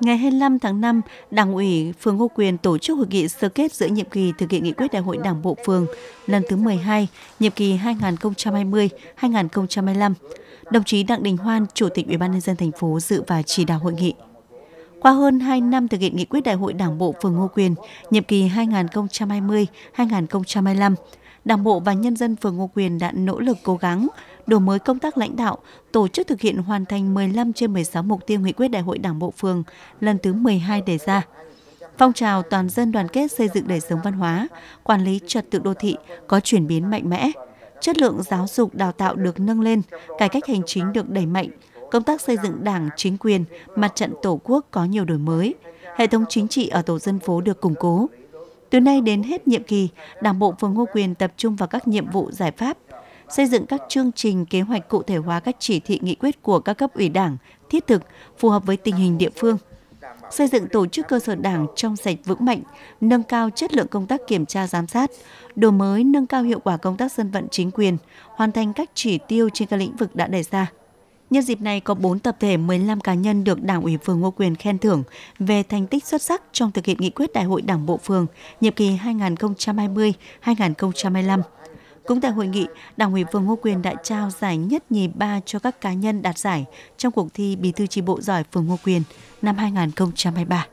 Ngày 25 tháng 5, Đảng ủy phường Ngô Quyền tổ chức hội nghị sơ kết giữa nhiệm kỳ thực hiện nghị quyết Đại hội Đảng bộ phường lần thứ 12, nhiệm kỳ 2020-2025. Đồng chí Đặng Đình Hoan, Chủ tịch Ủy ban nhân dân thành phố dự và chỉ đạo hội nghị. Qua hơn 2 năm thực hiện nghị quyết Đại hội Đảng bộ phường Ngô Quyền, nhiệm kỳ 2020-2025, Đảng bộ và nhân dân phường Ngô Quyền đã nỗ lực cố gắng đổi mới công tác lãnh đạo, tổ chức thực hiện hoàn thành 15 trên 16 mục tiêu nghị quyết Đại hội Đảng bộ phường lần thứ 12 đề ra. Phong trào toàn dân đoàn kết xây dựng đời sống văn hóa, quản lý trật tự đô thị có chuyển biến mạnh mẽ, chất lượng giáo dục đào tạo được nâng lên, cải cách hành chính được đẩy mạnh, công tác xây dựng đảng, chính quyền, mặt trận tổ quốc có nhiều đổi mới, hệ thống chính trị ở tổ dân phố được củng cố. Từ nay đến hết nhiệm kỳ, Đảng bộ phường Ngô Quyền tập trung vào các nhiệm vụ giải pháp xây dựng các chương trình kế hoạch cụ thể hóa các chỉ thị nghị quyết của các cấp ủy đảng, thiết thực, phù hợp với tình hình địa phương, xây dựng tổ chức cơ sở đảng trong sạch vững mạnh, nâng cao chất lượng công tác kiểm tra giám sát, đổi mới nâng cao hiệu quả công tác dân vận chính quyền, hoàn thành các chỉ tiêu trên các lĩnh vực đã đề ra. Nhân dịp này có 4 tập thể 15 cá nhân được Đảng ủy phường Ngô Quyền khen thưởng về thành tích xuất sắc trong thực hiện nghị quyết Đại hội Đảng bộ phường nhiệm kỳ 2020-2025. Cũng tại hội nghị, Đảng ủy phường Ngô Quyền đã trao giải nhất nhì ba cho các cá nhân đạt giải trong cuộc thi Bí thư chi bộ giỏi phường Ngô Quyền năm 2023.